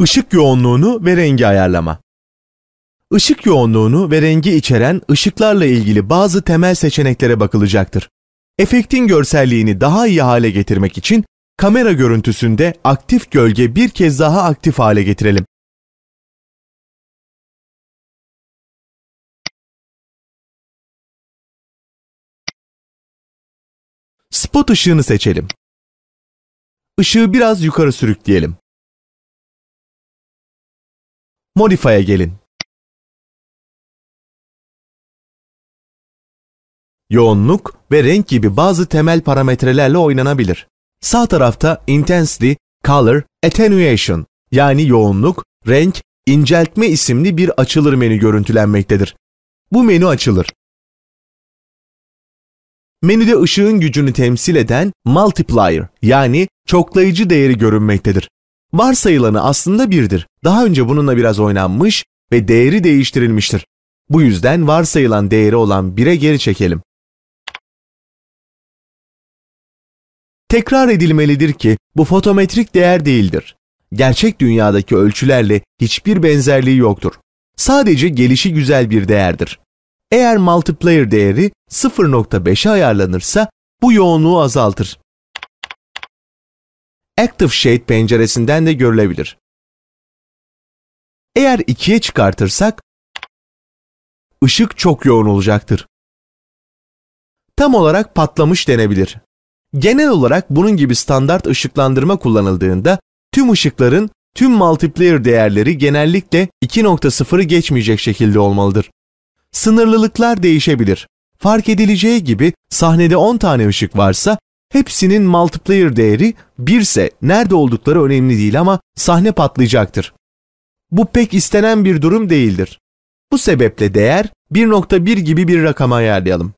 Işık yoğunluğunu ve rengi ayarlama. Işık yoğunluğunu ve rengi içeren ışıklarla ilgili bazı temel seçeneklere bakılacaktır. Efektin görselliğini daha iyi hale getirmek için kamera görüntüsünde aktif gölge bir kez daha aktif hale getirelim. Spot ışığını seçelim. Işığı biraz yukarı sürükleyelim. Modify'a gelin. Yoğunluk ve renk gibi bazı temel parametrelerle oynanabilir. Sağ tarafta Intensity, Color, Attenuation yani yoğunluk, renk, inceltme isimli bir açılır menü görüntülenmektedir. Bu menü açılır. Menüde ışığın gücünü temsil eden multiplier yani çoklayıcı değeri görünmektedir varsayılanı aslında birdir. Daha önce bununla biraz oynanmış ve değeri değiştirilmiştir. Bu yüzden varsayılan değeri olan 1'e geri çekelim. Tekrar edilmelidir ki bu fotometrik değer değildir. Gerçek dünyadaki ölçülerle hiçbir benzerliği yoktur. Sadece gelişi güzel bir değerdir. Eğer multiplayer değeri 0.5'e ayarlanırsa bu yoğunluğu azaltır. Active Shade penceresinden de görülebilir. Eğer ikiye çıkartırsak ışık çok yoğun olacaktır. Tam olarak patlamış denebilir. Genel olarak bunun gibi standart ışıklandırma kullanıldığında tüm ışıkların tüm multiplayer değerleri genellikle 2.0'ı geçmeyecek şekilde olmalıdır. Sınırlılıklar değişebilir. Fark edileceği gibi sahnede 10 tane ışık varsa Hepsinin multiplayer değeri 1 ise nerede oldukları önemli değil ama sahne patlayacaktır. Bu pek istenen bir durum değildir. Bu sebeple değer 1.1 gibi bir rakama ayarlayalım.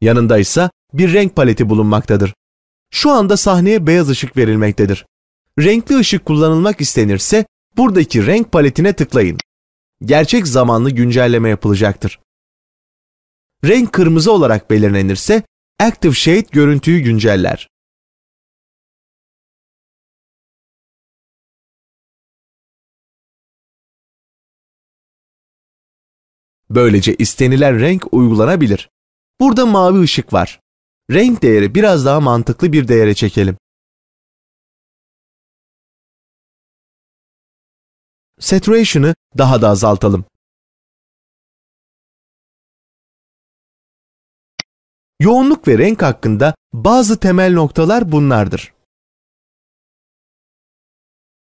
Yanında ise bir renk paleti bulunmaktadır. Şu anda sahneye beyaz ışık verilmektedir. Renkli ışık kullanılmak istenirse buradaki renk paletine tıklayın. Gerçek zamanlı güncelleme yapılacaktır renk kırmızı olarak belirlenirse Active Shade görüntüyü günceller. Böylece istenilen renk uygulanabilir. Burada mavi ışık var. Renk değeri biraz daha mantıklı bir değere çekelim. Saturation'ı daha da azaltalım. Yoğunluk ve renk hakkında bazı temel noktalar bunlardır.